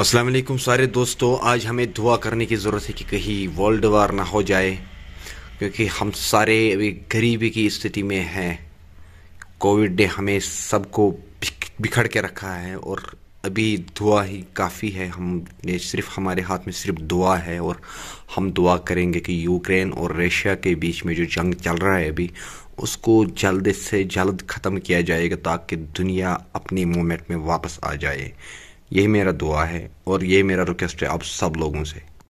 असलम सारे दोस्तों आज हमें दुआ करने की ज़रूरत है कि कहीं वर्ल्ड वार ना हो जाए क्योंकि हम सारे अभी गरीबी की स्थिति में हैं कोविड ने हमें सबको बिखड़ के रखा है और अभी दुआ ही काफ़ी है हमने सिर्फ हमारे हाथ में सिर्फ दुआ है और हम दुआ करेंगे कि यूक्रेन और रशिया के बीच में जो जंग चल रहा है अभी उसको जल्द से जल्द ख़त्म किया जाएगा ताकि दुनिया अपने मोमेंट में वापस आ जाए यही मेरा दुआ है और यही मेरा रिक्वेस्ट है आप सब लोगों से